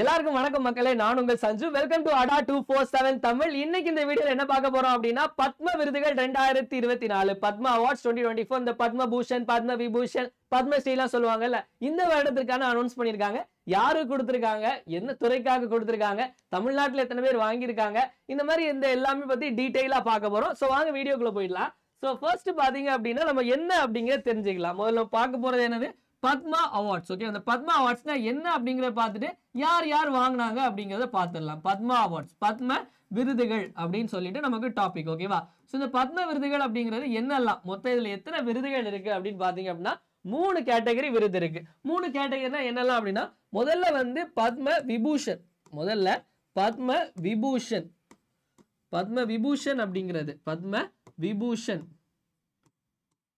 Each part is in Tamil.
எல்லாருக்கும் வணக்கம் மக்களே நான் உங்கள் Sanju welcome to Adda two four seven Tamil இன்னைக்கு இந்த வீடியோவில் என்ன பார்க்க போறோம் அப்படின்னா பத்ம விருதுகள் ரெண்டாயிரத்தி இருபத்தி நாலு Padma awards twenty twenty four இந்த பத்ம பூஷன் பத்ம விபூஷன் பத்மஸ்ரீலாம் சொல்லுவாங்கல்ல இந்த வருடத்திற்கான அனௌன்ஸ் பண்ணியிருக்காங்க யாரு கொடுத்திருக்காங்க என்ன துறைக்காக கொடுத்துருக்காங்க தமிழ்நாட்டில் எத்தனை பேர் வாங்கியிருக்காங்க இந்த மாதிரி இந்த எல்லாமே பத்தி டீட்டெயிலா பார்க்க போறோம் ஸோ வாங்க வீடியோக்குள்ள போயிடலாம் ஸோ ஃபர்ஸ்ட் பார்த்தீங்க அப்படின்னா நம்ம என்ன அப்படிங்கிறத தெரிஞ்சுக்கலாம் முதல்ல பார்க்க போகிறது என்னது பத்மா அவார்ட்ஸ் ஓகே அந்த பத்மா அவார்ட்ஸ்னா என்ன அப்படிங்கிற பார்த்துட்டு யார் யார் வாங்கினாங்க அப்படிங்கிறத பார்த்துடலாம் பத்மா அவார்ட்ஸ் பத்ம விருதுகள் அப்படின்னு சொல்லிட்டு நமக்கு டாபிக் ஓகேவா ஸோ இந்த பத்ம விருதுகள் அப்படிங்கிறது என்னெல்லாம் மொத்த இதில் எத்தனை விருதுகள் இருக்குது அப்படின்னு பார்த்தீங்க அப்படின்னா மூணு கேட்டகரி விருது இருக்குது மூணு கேட்டகரினா என்னெல்லாம் அப்படின்னா முதல்ல வந்து பத்ம விபூஷன் முதல்ல பத்ம விபூஷன் பத்ம விபூஷன் அப்படிங்கிறது பத்ம விபூஷன்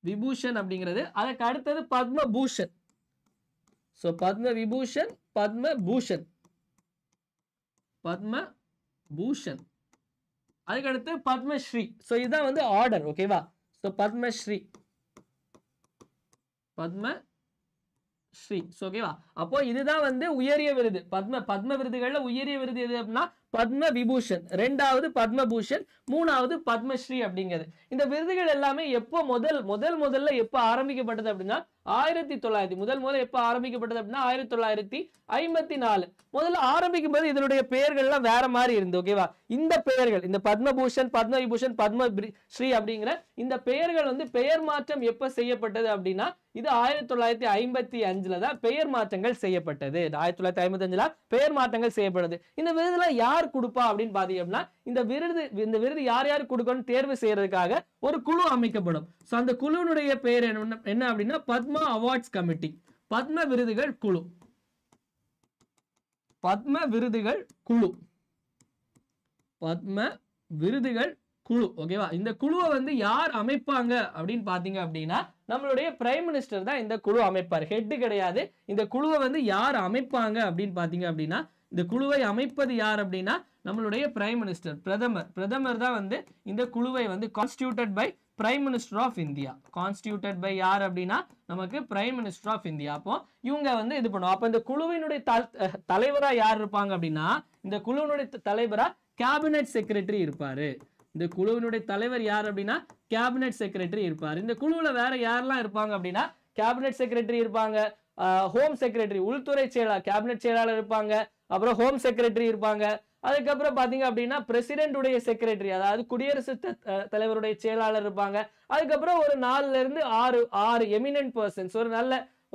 விபூஷன் அப்படிங்கிறது அதுக்கு அடுத்தது பத்மபூஷன் ஸோ பத்ம விபூஷன் பத்மபூஷன் பத்ம பூஷன் அதுக்கடுத்து பத்மஸ்ரீ ஸோ இதுதான் வந்து ஆர்டர் ஓகேவா ஸோ பத்மஸ்ரீ பத்ம ஸ்ரீ ஓகேவா அப்போ இதுதான் வந்து உயரிய விருது பத்ம பத்ம விருதுகளில் உயரிய விருது எது அப்படின்னா பத்ம விபூஷன் ரெண்டாவது பத்மபூஷன் மூணாவது பத்மஸ்ரீ அப்படிங்கிறது இந்த விருதுகள் எல்லாமே எப்போ முதல் முதல் முதல்ல எப்போ ஆரம்பிக்கப்பட்டது அப்படின்னா ஆயிரத்தி தொள்ளாயிரத்தி முதல் முதல் எப்போ ஆரம்பிக்கப்பட்டது அப்படின்னா ஆயிரத்தி தொள்ளாயிரத்தி ஐம்பத்தி நாலு முதல்ல ஆரம்பிக்கும் போது இதனுடைய பெயர்கள்லாம் வேற மாதிரி இருந்து ஓகேவா இந்த பெயர்கள் இந்த பத்மபூஷன் பத்ம விபூஷன் பத்ம ஸ்ரீ அப்படிங்கிற இந்த பெயர்கள் வந்து பெயர் மாற்றம் எப்போ செய்யப்பட்டது அப்படின்னா இது ஆயிரத்தி தொள்ளாயிரத்தி ஐம்பத்தி அஞ்சுல தான் பெயர் மாற்றங்கள் செய்யப்பட்டது ஆயிரத்தி தொள்ளாயிரத்தி ஐம்பத்தி அஞ்சுல பெயர் மாற்றங்கள் செய்யப்படுது இந்த விருதுல யார் யார் கொடுப்பா அப்படின்னு பாத்தீங்கன்னா இந்த விருது இந்த விருது யார் யார் கொடுக்கணும்னு தேர்வு செய்யறதுக்காக ஒரு குழு அமைக்கப்படும் சோ அந்த குழுவினுடைய பெயர் என்ன என்ன அப்படின்னா பத்மா அவார்ட்ஸ் கமிட்டி பத்ம விருதுகள் குழு பத்ம விருதுகள் குழு பத்ம விருதுகள் குழு ஓகேவா இந்த குழுவை வந்து யார் அமைப்பாங்க அப்படின்னு பாத்தீங்க அப்படின்னா நம்மளுடைய பிரைம் மினிஸ்டர் தான் இந்த குழு அமைப்பார் ஹெட் கிடையாது இந்த குழுவை வந்து யார் அமைப்பாங்க அப்படின்னு பாத்தீங்க அப்படின்னா இந்த குழுவை அமைப்பது யார் அப்படின்னா நம்மளுடைய பிரைம் மினிஸ்டர் பிரதமர் பிரதமர் தான் வந்து இந்த குழுவை வந்து constituted by prime minister of India constituted by யார் அப்படின்னா நமக்கு பிரைம் மினிஸ்டர் ஆஃப் இந்தியா அப்போ இவங்க வந்து இது பண்ணுவோம் அப்போ இந்த குழுவினுடைய தலைவராக யார் இருப்பாங்க அப்படின்னா இந்த குழுவினுடைய தலைவராக கேபினெட் செக்ரட்டரி இருப்பார் இந்த குழுவினுடைய தலைவர் யார் அப்படின்னா கேபினட் செக்ரட்டரி இருப்பார் இந்த குழுவில் வேற யாரெல்லாம் இருப்பாங்க அப்படின்னா கேபினட் செக்ரட்டரி இருப்பாங்க ஹோம் செக்ரட்டரி உள்துறை செயலாளர் கேபினட் செயலாளர் இருப்பாங்க அப்புறம் ஹோம் செக்ரட்டரி இருப்பாங்க அதுக்கப்புறம் பார்த்தீங்க அப்படின்னா பிரசிடென்ட்டுடைய செக்ரட்டரி அதாவது குடியரசு தலைவருடைய செயலாளர் இருப்பாங்க அதுக்கப்புறம் ஒரு நாலுல இருந்து ஆறு ஆறு எமினன்ட் பர்சன்ஸ் ஒரு நல்ல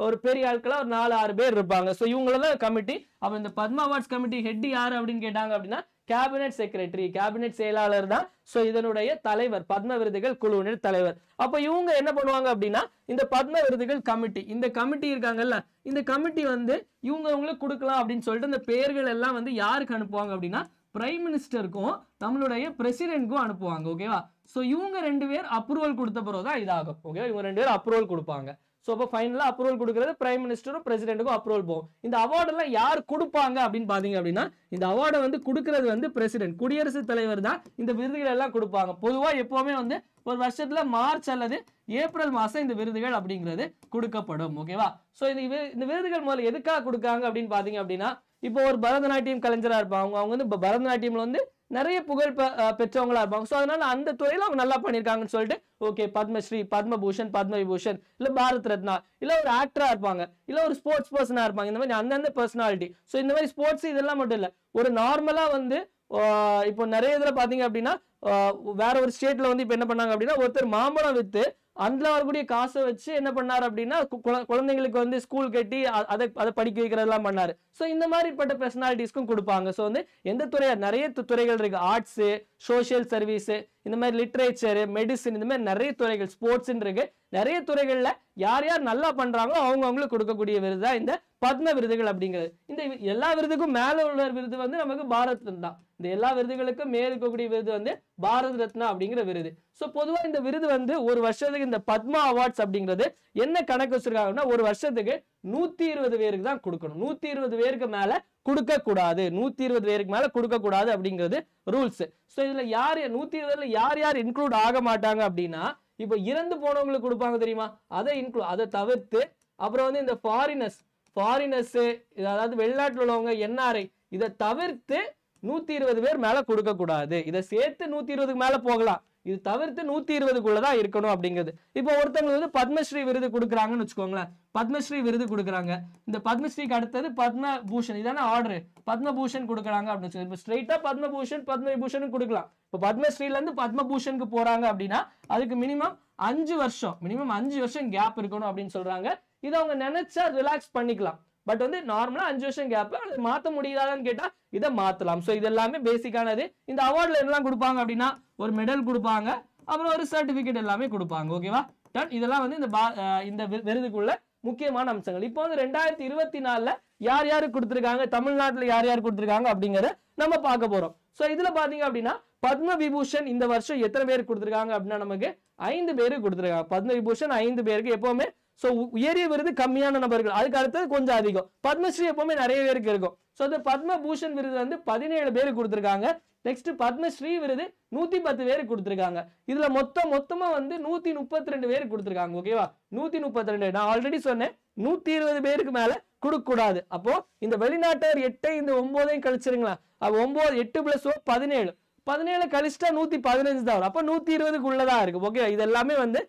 ஒரு பெரிய ஆட்களாக ஒரு நாலு ஆறு பேர் இருப்பாங்க ஸோ இவங்கள தான் கமிட்டி அப்போ இந்த பத்மா அவார்ட்ஸ் கமிட்டி ஹெட் யார் அப்படின்னு கேட்டாங்க அப்படின்னா கேபினெட் செக்ரட்டரி கேபினெட் செயலாளர் தான் ஸோ இதனுடைய தலைவர் பத்ம விருதுகள் குழுவினர் தலைவர் அப்போ இவங்க என்ன பண்ணுவாங்க அப்படின்னா இந்த பத்ம விருதுகள் கமிட்டி இந்த கமிட்டி இருக்காங்கல்ல இந்த கமிட்டி வந்து இவங்க அவங்களுக்கு கொடுக்கலாம் அப்படின்னு சொல்லிட்டு இந்த பெயர்கள் எல்லாம் வந்து யாருக்கு அனுப்புவாங்க அப்படின்னா பிரைம் மினிஸ்டருக்கும் நம்மளுடைய பிரசிடென்ட்க்கும் அனுப்புவாங்க ஓகேவா ஸோ இவங்க ரெண்டு பேர் அப்ரூவல் கொடுத்த பிறகு தான் இதாகும் ஓகேவா இவங்க ரெண்டு பேர் அப்ரூவல் கொடுப்பாங்க ஸோ அப்போ ஃபைனலாக அப்ரூவல் கொடுக்குறது பிரைம் மினிஸ்டரும் பிரசிடென்ட்டுக்கும் அப்ரூவல் போகும் இந்த அவார்டெல்லாம் யார் கொடுப்பாங்க அப்படின்னு பார்த்தீங்க அப்படின்னா இந்த அவார்டை வந்து கொடுக்கறது வந்து பிரசிடென்ட் குடியரசுத் தலைவர் தான் இந்த விருதுகள் எல்லாம் கொடுப்பாங்க பொதுவாக எப்போவுமே வந்து ஒரு வருஷத்தில் மார்ச் அல்லது ஏப்ரல் மாதம் இந்த விருதுகள் அப்படிங்கிறது கொடுக்கப்படும் ஓகேவா ஸோ இந்த இந்த விருதுகள் முதல்ல எதுக்காக கொடுக்காங்க அப்படின்னு பார்த்தீங்க அப்படின்னா இப்போ ஒரு பரதநாட்டியம் கலைஞராக இருப்பாங்க அவங்க வந்து இப்போ பரதநாட்டியமில் வந்து நிறைய புகழ் பெற்றவங்களா இருப்பாங்க ஸோ அதனால அந்த துறையில் அவங்க நல்லா பண்ணியிருக்காங்கன்னு சொல்லிட்டு ஓகே பத்மஸ்ரீ பத்மபூஷன் பத்மவிபூஷன் இல்லை பாரத் ரத்னா இல்லை ஒரு ஆக்டரா இருப்பாங்க இல்லை ஒரு ஸ்போர்ட்ஸ் பர்சனா இருப்பாங்க இந்த மாதிரி அந்தந்த பர்சனாலிட்டி ஸோ இந்த மாதிரி ஸ்போர்ட்ஸ் இதெல்லாம் மட்டும் இல்லை ஒரு நார்மலா வந்து இப்போ நிறைய இதில் பார்த்தீங்க அப்படின்னா வேற ஒரு ஸ்டேட்ல வந்து இப்போ என்ன பண்ணாங்க அப்படின்னா ஒருத்தர் மாம்பழம் வித்து அதில் வரக்கூடிய காசை வச்சு என்ன பண்ணார் அப்படின்னா குழந்தைங்களுக்கு வந்து ஸ்கூல் கட்டி அதை அதை படிக்க வைக்கிறதெல்லாம் பண்ணார் ஸோ இந்த மாதிரிப்பட்ட பர்சனாலிட்டிஸ்க்கும் கொடுப்பாங்க ஸோ வந்து எந்த துறையாக நிறைய துறைகள் இருக்குது ஆர்ட்ஸு சோஷியல் சர்வீஸு இந்த மாதிரி லிட்ரேச்சரு மெடிசின் இந்த மாதிரி நிறைய துறைகள் ஸ்போர்ட்ஸ்ன்னு இருக்கு நிறைய துறைகளில் யார் யார் நல்லா பண்ணுறாங்களோ அவங்க அவங்களுக்கு கொடுக்கக்கூடிய விருது தான் இந்த பத்ம விருதுகள் அப்படிங்கிறது இந்த எல்லா விருதுக்கும் மேலே உள்ள விருது வந்து நமக்கு பாரத் ரத்னா இந்த எல்லா விருதுகளுக்கும் மேற்கக்கூடிய விருது வந்து பாரத் ரத்னா அப்படிங்கிற விருது ஸோ பொதுவாக இந்த விருது வந்து ஒரு வருஷத்துக்கு இந்த பத்மா அவார்ட்ஸ் அப்படிங்கிறது என்ன கணக்கு வச்சிருக்காங்கன்னா ஒரு வருஷத்துக்கு நூத்தி இருபது பேருக்கு தான் கொடுக்கணும் நூத்தி இருபது பேருக்கு மேல கொடுக்க கூடாது நூத்தி இருபது பேருக்கு மேல கொடுக்க கூடாது அப்படிங்கிறது ரூல்ஸ் ஸோ இதுல யார் நூத்தி இருபதுல யார் யார் இன்க்ளூட் ஆக மாட்டாங்க அப்படின்னா இப்போ இறந்து போனவங்களுக்கு கொடுப்பாங்க தெரியுமா அதை இன்க்ளூட் அதை தவிர்த்து அப்புறம் வந்து இந்த ஃபாரினர்ஸ் ஃபாரினர்ஸ் அதாவது வெளிநாட்டில் உள்ளவங்க என்ஆர்ஐ இதை தவிர்த்து நூத்தி இருபது பேர் மேல கொடுக்க கூடாது இதை சேர்த்து நூத்தி இருபதுக்கு மேல போகலாம் இது தவிர்த்து நூத்தி இருபதுக்குள்ளதான் தான் இருக்கணும் அப்படிங்கிறது இப்போ ஒருத்தவங்க வந்து பத்மஸ்ரீ விருது கொடுக்குறாங்கன்னு வச்சுக்கோங்களேன் பத்மஸ்ரீ விருது கொடுக்குறாங்க இந்த பத்மஸ்ரீக்கு அடுத்தது பத்மபூஷன் இதான ஆர்டர் பத்மபூஷன் கொடுக்குறாங்க அப்படின்னு சொல்லி இப்போ ஸ்ட்ரைட்டா பத்மபூஷன் பத்மவிபூஷன் கொடுக்கலாம் இப்போ பத்மஸ்ரீலேருந்து பத்மபூஷனுக்கு போறாங்க அப்படின்னா அதுக்கு மினிமம் அஞ்சு வருஷம் மினிமம் அஞ்சு வருஷம் கேப் இருக்கணும் அப்படின்னு சொல்றாங்க இதை அவங்க நினைச்சா ரிலாக்ஸ் பண்ணிக்கலாம் பட் வந்து நார்மலாக அஞ்சு வருஷம் கேப் அது மாற்ற முடியாதான்னு கேட்டால் இதை மாற்றலாம் ஸோ இது எல்லாமே பேசிக்கானது இந்த அவார்டில் என்னெல்லாம் கொடுப்பாங்க அப்படின்னா ஒரு மெடல் கொடுப்பாங்க அப்புறம் ஒரு சர்டிஃபிகேட் எல்லாமே கொடுப்பாங்க ஓகேவா டன் இதெல்லாம் வந்து இந்த இந்த விருதுக்குள்ள முக்கியமான அம்சங்கள் இப்போ வந்து ரெண்டாயிரத்தி இருபத்தி நாலில் யார் யார் கொடுத்துருக்காங்க தமிழ்நாட்டில் யார் யார் கொடுத்துருக்காங்க அப்படிங்கிறத நம்ம பார்க்க போகிறோம் ஸோ இதில் பார்த்தீங்க அப்படின்னா பத்ம விபூஷன் இந்த வருஷம் எத்தனை பேர் கொடுத்துருக்காங்க அப்படின்னா நமக்கு ஐந்து பேருக்கு கொடுத்துருக்காங்க பத்ம விபூஷன் ஐந்து பேருக்கு எப்போவுமே ஸோ உயரிய விருது கம்மியான நபர்கள் அதுக்கு அடுத்தது கொஞ்சம் அதிகம் பத்மஸ்ரீ எப்பவுமே நிறைய பேருக்கு இருக்கும் ஸோ இந்த பத்மபூஷன் விருது வந்து பதினேழு பேர் கொடுத்துருக்காங்க நெக்ஸ்ட் பத்மஸ்ரீ விருது நூத்தி பத்து பேர் கொடுத்துருக்காங்க இதுல மொத்தம் மொத்தமா வந்து நூத்தி முப்பத்தி ரெண்டு பேர் கொடுத்துருக்காங்க ஓகேவா நூத்தி முப்பத்தி ரெண்டு நான் ஆல்ரெடி சொன்னேன் நூத்தி இருபது பேருக்கு மேல கொடுக்க கூடாது அப்போ இந்த வெளிநாட்டவர் எட்டை இந்த ஒன்பதையும் கழிச்சிருங்களா அப்ப ஒன்பது எட்டு பிளஸ் பதினேழு பதினேழு கழிச்சுட்டா நூத்தி பதினஞ்சு தான் வரும் அப்போ நூத்தி இருபதுக்குள்ளதான் இருக்கு ஓகே இது எல்லாமே வந்து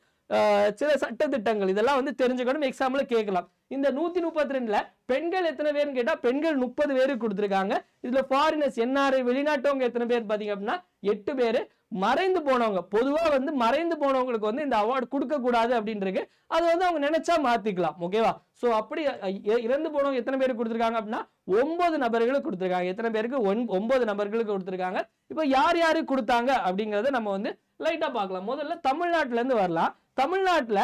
சில சட்டத்திட்டங்கள் இதெல்லாம் வந்து தெரிஞ்சுக்கணும் எக்ஸாம்பிள் கேட்கலாம் இந்த நூற்றி முப்பத்தி ரெண்டில் பெண்கள் எத்தனை பேர்னு கேட்டால் பெண்கள் முப்பது பேருக்கு கொடுத்துருக்காங்க இதில் ஃபாரினர்ஸ் என்ஆர் வெளிநாட்டவங்க எத்தனை பேர் பார்த்தீங்க அப்படின்னா எட்டு பேர் மறைந்து போனவங்க பொதுவாக வந்து மறைந்து போனவங்களுக்கு வந்து இந்த அவார்டு கொடுக்கக்கூடாது அப்படின்றது அது வந்து அவங்க நினைச்சா மாத்திக்கலாம் ஓகேவா ஸோ அப்படி இறந்து போனவங்க எத்தனை பேருக்கு கொடுத்துருக்காங்க அப்படின்னா ஒன்பது நபர்களுக்கு கொடுத்துருக்காங்க எத்தனை பேருக்கு ஒன் ஒன்பது நபர்களுக்கு கொடுத்துருக்காங்க இப்போ யார் யாருக்கு கொடுத்தாங்க அப்படிங்கிறத நம்ம வந்து லைட்டாக பார்க்கலாம் முதல்ல தமிழ்நாட்டிலேருந்து வரலாம் தமிழ்நாட்டில்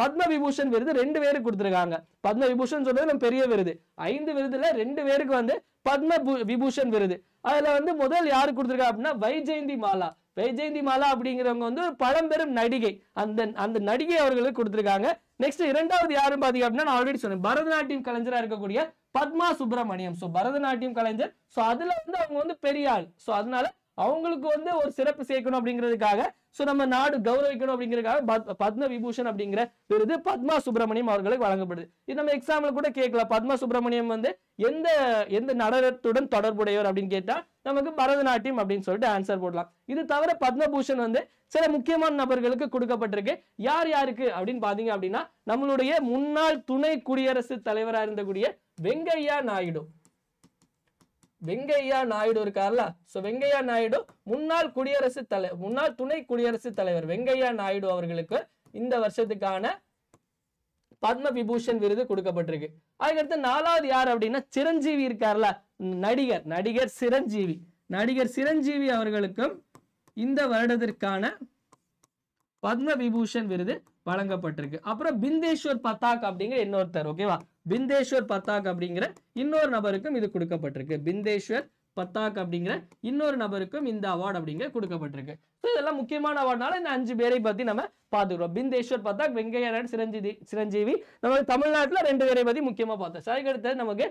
பத்ம விபூஷன் விருது ரெண்டு பேருக்கு கொடுத்துருக்காங்க பத்ம விபூஷன் சொல்றது நம்ம பெரிய விருது ஐந்து விருதுல ரெண்டு பேருக்கு வந்து பத்ம விபூஷன் விருது அதுல வந்து முதல் யாரு கொடுத்துருக்கா அப்படின்னா வைஜெயந்தி மாலா வைஜெயந்தி மாலா அப்படிங்கிறவங்க வந்து ஒரு பழம்பெரும் நடிகை அந்த அந்த நடிகை அவர்களுக்கு கொடுத்துருக்காங்க நெக்ஸ்ட் இரண்டாவது யாரும் பாத்தீங்க அப்படின்னா நான் ஆல்ரெடி சொன்னேன் பரதநாட்டியம் கலைஞரா இருக்கக்கூடிய பத்மா சுப்பிரமணியம் ஸோ பரதநாட்டியம் கலைஞர் ஸோ அதுல வந்து அவங்க வந்து பெரிய ஆள் ஸோ அதனால அவங்களுக்கு வந்து ஒரு சிறப்பு சேர்க்கணும் அப்படிங்கிறதுக்காக ஸோ நம்ம நாடு கௌரவிக்கணும் அப்படிங்கிறதுக்காக பத்ம விபூஷன் அப்படிங்கிற விருது பத்மா சுப்பிரமணியம் அவர்களுக்கு வழங்கப்படுது இது நம்ம எக்ஸாம்பிள் கூட கேட்கலாம் பத்மா சுப்பிரமணியம் வந்து எந்த எந்த நடனத்துடன் தொடர்புடையவர் அப்படின்னு கேட்டா நமக்கு பரதநாட்டியம் அப்படின்னு சொல்லிட்டு ஆன்சர் போடலாம் இது தவிர பத்மபூஷன் வந்து சில முக்கியமான நபர்களுக்கு கொடுக்கப்பட்டிருக்கு யார் யாருக்கு அப்படின்னு பாத்தீங்க அப்படின்னா நம்மளுடைய முன்னாள் துணை குடியரசு தலைவராக இருந்தக்கூடிய வெங்கையா நாயுடு வெங்கையா நாயுடு இருக்கார்ல ஸோ வெங்கையா நாயுடு முன்னாள் குடியரசுத் தலை முன்னாள் துணை குடியரசுத் தலைவர் வெங்கையா நாயுடு அவர்களுக்கு இந்த வருஷத்துக்கான பத்ம விபூஷன் விருது கொடுக்கப்பட்டிருக்கு அதுக்கடுத்து நாலாவது யார் அப்படின்னா சிரஞ்சீவி இருக்கார்ல நடிகர் நடிகர் சிரஞ்சீவி நடிகர் சிரஞ்சீவி அவர்களுக்கும் இந்த வருடத்திற்கான பத்ம விபூஷன் விருது வழங்கப்பட்டிருக்கு அப்புறம் பிந்தேஸ்வர் பத்தாக் அப்படிங்கிற இன்னொருத்தர் ஓகேவா பிந்தேஸ்வர் பத்தாக் அப்படிங்கிற இன்னொரு நபருக்கும் இது கொடுக்கப்பட்டிருக்கு பிந்தேஸ்வர் பத்தாக் அப்படிங்கிற இன்னொரு நபருக்கும் இந்த அவார்டு அப்படிங்கிற கொடுக்கப்பட்டிருக்கு ஸோ இதெல்லாம் முக்கியமான அவார்டுனால இந்த அஞ்சு பேரை பத்தி நம்ம பார்த்துக்கிறோம் பிந்தேஸ்வர் பத்தாக் வெங்கையா நாயுடு சிரஞ்சீவி சிரஞ்சீவி நம்ம தமிழ்நாட்டில் ரெண்டு பேரை பற்றி முக்கியமா பார்த்தோம் சரிக்கு அடுத்தது நமக்கு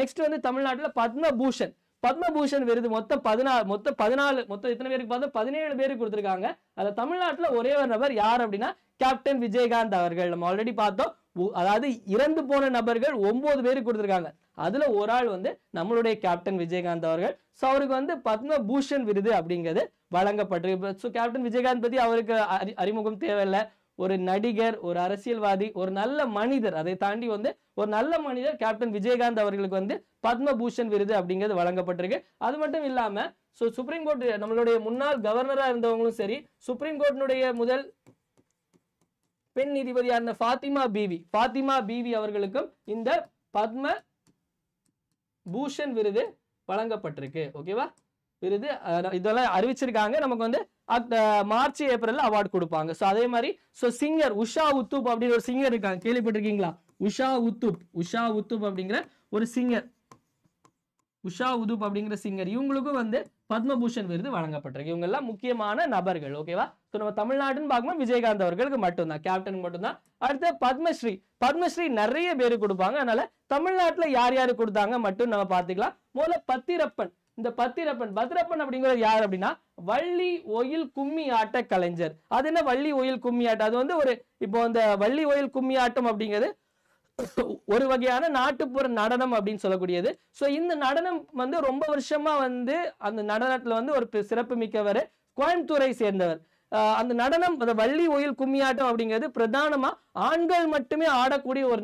நெக்ஸ்ட் வந்து தமிழ்நாட்டுல பத்மபூஷன் பத்மபூஷன் விருது மொத்தம் பதினாலு மொத்தம் பதினாலு மொத்தம் எத்தனை பேருக்கு பார்த்தா பதினேழு பேருக்கு கொடுத்துருக்காங்க அதில் தமிழ்நாட்டில் ஒரே ஒரு நபர் யார் அப்படின்னா கேப்டன் விஜயகாந்த் அவர்கள் நம்ம ஆல்ரெடி பார்த்தோம் அதாவது இறந்து போன நபர்கள் ஒன்பது பேருக்கு கொடுத்துருக்காங்க அதில் ஒரு ஆள் வந்து நம்மளுடைய கேப்டன் விஜயகாந்த் அவர்கள் ஸோ அவருக்கு வந்து பத்ம பூஷன் விருது அப்படிங்கிறது வழங்கப்பட்டிருக்கு ஸோ கேப்டன் விஜயகாந்த் பற்றி அவருக்கு அறி அறிமுகம் தேவையில்லை ஒரு நடிகர் ஒரு அரசியல்வாதி ஒரு நல்ல மனிதர் அதை தாண்டி வந்து ஒரு நல்ல மனிதர் கேப்டன் விஜயகாந்த் அவர்களுக்கு வந்து பத்மபூஷன் விருது அப்படிங்கிறது வழங்கப்பட்டிருக்கு அது மட்டும் இல்லாமல் ஸோ சுப்ரீம் கோர்ட் நம்மளுடைய முன்னாள் கவர்னராக இருந்தவங்களும் சரி சுப்ரீம் கோர்ட்டினுடைய முதல் பெண் நீதிபதியான இருந்த ஃபாத்திமா பிவி ஃபாத்திமா பிவி அவர்களுக்கும் இந்த பத்ம பூஷன் விருது வழங்கப்பட்டிருக்கு ஓகேவா விருது இதெல்லாம் அறிவிச்சிருக்காங்க நமக்கு வந்து மார்ச் ஏப்ரல் அவார்டு கொடுப்பாங்க ஸோ அதே மாதிரி ஸோ சிங்கர் உஷா உத்துப் அப்படின்னு ஒரு சிங்கர் இருக்காங்க கேள்விப்பட்டிருக்கீங்களா உஷா உத்துப் உஷா உத்துப் அப்படிங்கிற ஒரு சிங்கர் உஷா உதுப் அப்படிங்கிற சிங்கர் இவங்களுக்கும் வந்து பத்மபூஷன் விருது வழங்கப்பட்டிருக்கு இவங்க எல்லாம் முக்கியமான நபர்கள் ஓகேவா நம்ம தமிழ்நாடுன்னு பார்க்கும்போது விஜயகாந்த் அவர்களுக்கு மட்டும்தான் கேப்டன் மட்டும்தான் அடுத்து பத்மஸ்ரீ பத்மஸ்ரீ நிறைய பேர் கொடுப்பாங்க அதனால தமிழ்நாட்டில் யார் யார் கொடுத்தாங்க மட்டும் நம்ம பார்த்துக்கலாம் முதல்ல பத்திரப்பன் இந்த பத்திரப்பன் பத்திரப்பன் அப்படிங்கிறது யார் அப்படின்னா வள்ளி ஒயில் கும்மி ஆட்ட கலைஞர் அது என்ன வள்ளி ஒயில் கும்மி ஆட்டம் அது வந்து ஒரு இப்போ இந்த வள்ளி ஒயில் கும்மி ஆட்டம் அப்படிங்கிறது ஒரு வகையான நாட்டுப்புற நடனம் அப்படின்னு சொல்லக்கூடியது ஸோ இந்த நடனம் வந்து ரொம்ப வருஷமா வந்து அந்த நடனத்துல வந்து ஒரு சிறப்பு மிக்கவர் கோயம்புத்தூரை சேர்ந்தவர் அந்த நடனம் அந்த வள்ளி ஒயில் கும்மியாட்டம் அப்படிங்கிறது பிரதானமாக ஆண்கள் மட்டுமே ஆடக்கூடிய ஒரு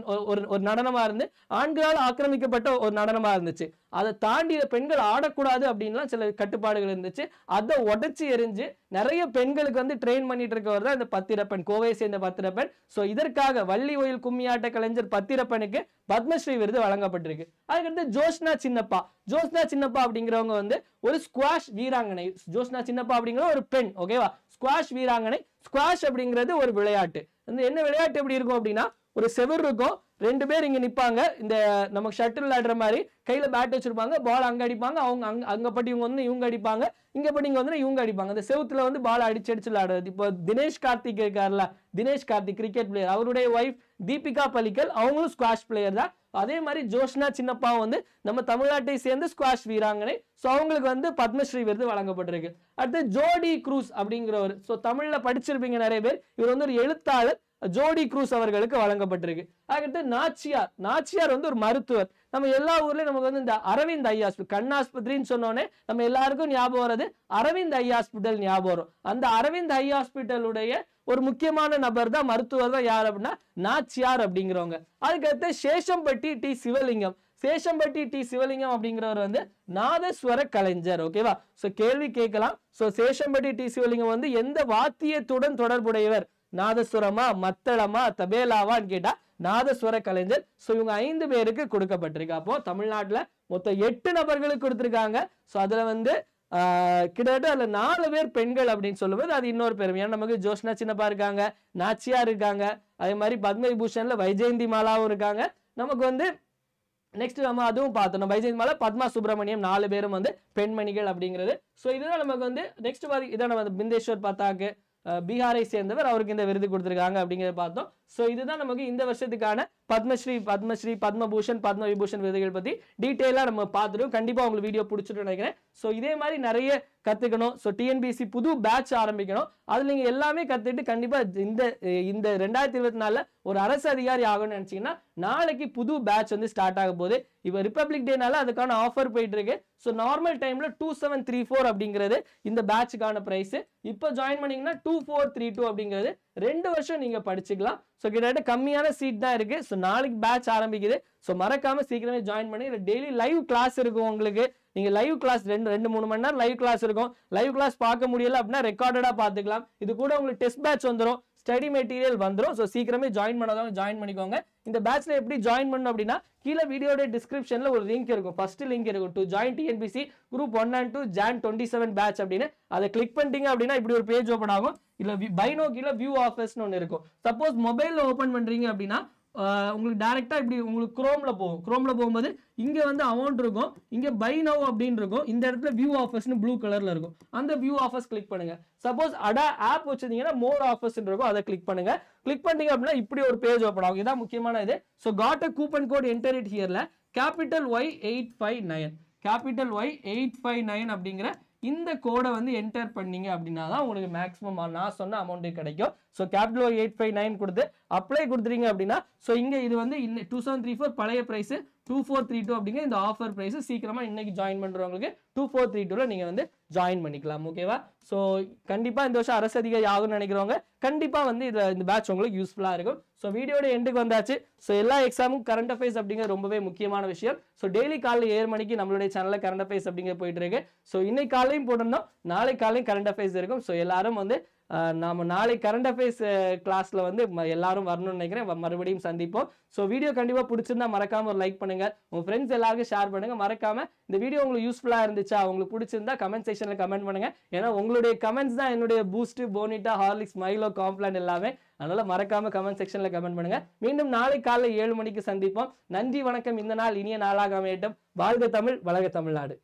ஒரு நடனமாக இருந்து ஆண்களால் ஆக்கிரமிக்கப்பட்ட ஒரு நடனமாக இருந்துச்சு அதை தாண்டி பெண்கள் ஆடக்கூடாது அப்படின்லாம் சில கட்டுப்பாடுகள் இருந்துச்சு அதை உடச்சி எரிஞ்சு நிறைய பெண்களுக்கு வந்து ட்ரெயின் பண்ணிட்டு இருக்கவர் தான் இந்த பத்திரப்பெண் கோவை சேர்ந்த பத்திரப்பெண் ஸோ இதற்காக வள்ளி ஒயில் கும்மியாட்ட கலைஞர் பத்திரப்பனுக்கு பத்மஸ்ரீ விருது வழங்கப்பட்டிருக்கு அதுக்கடுத்து ஜோஸ்னா சின்னப்பா ஜோஸ்னா சின்னப்பா அப்படிங்கிறவங்க வந்து ஒரு ஸ்குவாஷ் வீராங்கனை ஜோஸ்னா சின்னப்பா அப்படிங்கிற ஒரு பெண் ஓகேவா ஸ்குவாஷ் வீராங்கனை ஸ்குவாஷ் அப்படிங்கிறது ஒரு விளையாட்டு என்ன விளையாட்டு எப்படி இருக்கும் அப்படின்னா ஒரு செவர் இருக்கும் ரெண்டு பேர் இங்கே நிற்பாங்க இந்த நமக்கு ஷட்டில் விளையாடுற மாதிரி கையில் பேட் வச்சுருப்பாங்க பால் அங்கே அடிப்பாங்க அவங்க அங்கே அங்கே பட்டி இவங்க வந்து இவங்க அடிப்பாங்க இங்கே பட்டி இங்கே வந்து இவங்க அடிப்பாங்க இந்த செவத்தில் வந்து பால் அடிச்சு அடிச்சு விளையாடுறது இப்போ தினேஷ் கார்த்திக் இருக்கார்ல தினேஷ் கார்த்திக் கிரிக்கெட் பிளேயர் அவருடைய ஒய்ஃப் தீபிகா பலிக்கல் அவங்களும் ஸ்குவாஷ் பிளேயர் தான் அதே மாதிரி ஜோஷ்னா சின்னப்பா வந்து நம்ம தமிழ்நாட்டை சேர்ந்து ஸ்குவாஷ் வீராங்கனை ஸோ அவங்களுக்கு வந்து பத்மஸ்ரீ விருது வழங்கப்பட்டிருக்கு அடுத்து ஜோடி குரூஸ் அப்படிங்கிறவர் ஸோ தமிழில் படிச்சிருப்பீங்க நிறைய பேர் இவர் வந்து ஒரு எழுத்தாளர் ஜோடி குரூஸ் அவர்களுக்கு வழங்கப்பட்டிருக்கு அதுக்கடுத்து நாச்சியார் நாச்சியார் வந்து ஒரு மருத்துவர் நம்ம எல்லா ஊர்லயும் நமக்கு வந்து இந்த அரவிந்த் ஐ ஹாஸ்பிட்டல் கண்ணாஸ்பத்திரின்னு சொன்னோடனே நம்ம எல்லாருக்கும் ஞாபகம் வர்றது அரவிந்த் ஐ ஹாஸ்பிட்டல் ஞாபகம் வரும் அந்த அரவிந்த் ஐ ஹாஸ்பிட்டலுடைய ஒரு முக்கியமான நபர் தான் மருத்துவர் தான் யார் அப்படின்னா நாச்சியார் அப்படிங்கிறவங்க அதுக்கடுத்து சேஷம்பட்டி டி சிவலிங்கம் சேஷம்பட்டி டி சிவலிங்கம் அப்படிங்கிறவர் வந்து நாதஸ்வர கலைஞர் ஓகேவா ஸோ கேள்வி கேட்கலாம் ஸோ சேஷம்பட்டி டி சிவலிங்கம் வந்து எந்த வாத்தியத்துடன் தொடர்புடையவர் நாதஸ்வரமா மத்தளமா தபேலாவான்னு கேட்டா நாதஸ்வர கலைஞர் ஸோ இவங்க ஐந்து பேருக்கு கொடுக்கப்பட்டிருக்கு அப்போ தமிழ்நாட்டில் மொத்தம் எட்டு நபர்களுக்கு கொடுத்துருக்காங்க ஸோ அதில் வந்து கிட்டத்தட்ட அதில் நாலு பேர் பெண்கள் அப்படின்னு சொல்லும்போது அது இன்னொரு பெருமை ஏன்னா நமக்கு ஜோஷ்னா சின்னப்பா இருக்காங்க நாச்சியா இருக்காங்க அதே மாதிரி பத்ம வைஜெயந்தி மாலாவும் இருக்காங்க நமக்கு வந்து நெக்ஸ்ட் நம்ம அதுவும் பார்த்தோம் வைஜெயந்தி மாலா பத்மா சுப்பிரமணியம் நாலு பேரும் வந்து பெண்மணிகள் அப்படிங்கிறது ஸோ இதுதான் நமக்கு வந்து நெக்ஸ்ட் மாதிரி இதான் நம்ம பிந்தேஸ்வர் பத்தாக்கு பீகாரை சேர்ந்தவர் அவருக்கு இந்த விருது கொடுத்துருக்காங்க அப்படிங்கிறத பார்த்தோம் ஸோ இதுதான் நமக்கு இந்த வருஷத்துக்கான பத்மஸ்ரீ பத்மஸ்ரீ பத்மபூஷன் பத்ம விபூஷன் விருதுகள் பற்றி டீட்டெயிலாக நம்ம பார்த்துட்டோம் கண்டிப்பாக உங்களுக்கு வீடியோ பிடிச்சிட்டு நினைக்கிறேன் ஸோ இதே மாதிரி நிறைய கற்றுக்கணும் ஸோ டிஎன்பிசி புது பேட்ச் ஆரம்பிக்கணும் அதில் நீங்கள் எல்லாமே கற்றுக்கிட்டு கண்டிப்பாக இந்த இந்த ரெண்டாயிரத்தி இருபத்தி நாலில் ஒரு அரசு அதிகாரி ஆகணும்னு நினச்சிங்கன்னா நாளைக்கு புது பேட்ச் வந்து ஸ்டார்ட் ஆக போகுது இப்போ ரிப்பப்ளிக் டேனால அதுக்கான ஆஃபர் போயிட்டு இருக்கு ஸோ நார்மல் டைமில் டூ செவன் த்ரீ ஃபோர் அப்படிங்கிறது இந்த பேட்சுக்கான ப்ரைஸு இப்போ ஜாயின் பண்ணிங்கன்னா டூ ஃபோர் த்ரீ டூ அப்படிங்கிறது ரெண்டு வருஷம் நீங்கள் படிச்சுக்கலாம் ஸோ கிட்டத்தட்ட கம்மியான சீட் தான் இருக்குது ஸோ நாளைக்கு பேட்ச் ஆரம்பிக்குது ஸோ மறக்காமல் சீக்கிரமே ஜாயின் பண்ணி இல்லை டெய்லி லைவ் கிளாஸ் இருக்கும் உங்களுக்கு நீங்கள் லைவ் கிளாஸ் ரெண்டு ரெண்டு மூணு மணி நேரம் லைவ் கிளாஸ் இருக்கும் லைவ் கிளாஸ் பார்க்க முடியல அப்படின்னா ரெக்கார்டடாக பார்த்துக்கலாம் இது கூட உங்களுக்கு டெஸ்ட் பேட்ச் வந்துடும் ஸ்டடி மெட்டீரியல் வந்துடும் ஸோ சீக்கிரமே ஜாயின் பண்ணாதவங்க ஜாயின் பண்ணிக்கோங்க இந்த பேட்ச்ல எப்படி ஜாயின் பண்ணும் அப்படின்னா கீழே வீடியோட டிஸ்கிரிப்ஷனில் ஒரு லிங்க் இருக்கும் ஃபர்ஸ்ட் லிங்க் இருக்கும் to join TNPSC group one and two June twenty seven batch அப்படின்னு அதை கிளிக் பண்ணிட்டீங்க அப்படின்னா இப்படி ஒரு பேஜ் ஓப்பன் ஆகும் இல்லை பைனோ கீழே வியூ ஆஃபர்ஸ்னு ஒன்று இருக்கும் சப்போஸ் மொபைலில் ஓப்பன் பண்ணுறீங்க அப்படின்னா உங்களுக்கு டேரெக்டாக இப்படி உங்களுக்கு குரோமில் போகும் குரோமில் போகும்போது இங்கே வந்து அமௌண்ட் இருக்கும் இங்கே பை நவ் அப்படின்னு இருக்கும் இந்த இடத்துல வியூ ஆஃபர்ஸ்னு ப்ளூ கலரில் இருக்கும் அந்த வியூ ஆஃபர்ஸ் கிளிக் பண்ணுங்கள் சப்போஸ் அடா ஆப் வச்சுருந்தீங்கன்னா மோர் ஆஃபர்ஸ் இருக்கும் அதை கிளிக் பண்ணுங்கள் கிளிக் பண்ணிட்டீங்க அப்படின்னா இப்படி ஒரு பேஜ் ஓப்பன் ஆகும் இதான் முக்கியமான இது so got a coupon code enter it ஹியரில் capital Y eight five nine capital Y eight five nine அப்படிங்கிற இந்த கோடை வந்து என்டர் பண்ணீங்க அப்படின்னா தான் உங்களுக்கு மேக்ஸிமம் நான் சொன்ன அமௌண்ட் கிடைக்கும் ஸோ கேபிட்டலோ எயிட் ஃபைவ் நைன் கொடுத்து அப்ளை கொடுத்துறீங்க அப்படின்னா ஸோ இங்கே இது வந்து இன்னும் டூ செவன் த்ரீ ஃபோர் பழைய price two four three two அப்படிங்கிற இந்த ஆஃபர் ப்ரைஸு சீக்கிரமாக இன்றைக்கி ஜாயின் பண்ணுறவங்களுக்கு டூ ஃபோர் த்ரீ டூவில் நீங்கள் வந்து ஜாயின் பண்ணிக்கலாம் ஓகேவா ஸோ கண்டிப்பாக இந்த வருஷம் அரசு அதிகாரி ஆகும்னு நினைக்கிறவங்க கண்டிப்பாக வந்து இதில் இந்த பேட்ச் உங்களுக்கு யூஸ்ஃபுல்லாக இருக்கும் ஸோ வீடியோட எண்டுக்கு வந்தாச்சு ஸோ எல்லா எக்ஸாமும் கரண்ட் அஃபேர்ஸ் அப்படிங்கிற ரொம்பவே முக்கியமான விஷயம் ஸோ டெய்லி காலையில் ஏழு மணிக்கு நம்மளுடைய சேனலில் கரண்ட் அஃபேர்ஸ் அப்படிங்கிற போயிட்டு இருக்கு ஸோ இன்னைக்கு காலையும் போட்டிருந்தோம் நாளை காலையும் கரண்ட் அஃபேர்ஸ் இருக்கும் ஸோ எல்லாரும் வந்து நாம் நாளை கரண்ட் அஃபேர்ஸ் கிளாஸில் வந்து எல்லாரும் வரணும்னு நினைக்கிறேன் மறுபடியும் சந்திப்போம் ஸோ வீடியோ கண்டிப்பாக பிடிச்சிருந்தா மறக்காமல் ஒரு லைக் பண்ணுங்கள் உங்கள் ஃப்ரெண்ட்ஸ் எல்லாருக்கும் ஷேர் பண்ணுங்கள் மறக்காமல் இந்த வீடியோ உங்களுக்கு யூஸ்ஃபுல்லாக இருந்துச்சா உங்களுக்கு பிடிச்சிருந்தா கமெண்ட் செக்ஷனில் கமெண்ட் பண்ணுங்கள் ஏன்னா உங்களுடைய கமெண்ட்ஸ் தான் என்னுடைய boost Bournvita Horlicks Milo Complan எல்லாமே அதனால் மறக்காமல் கமெண்ட் செக்ஷனில் கமெண்ட் பண்ணுங்கள் மீண்டும் நாளை காலையில் ஏழு மணிக்கு சந்திப்போம் நன்றி வணக்கம் இந்த நாள் இனிய நாளாக அமையட்டும் வாழ்க தமிழ் வளக தமிழ்நாடு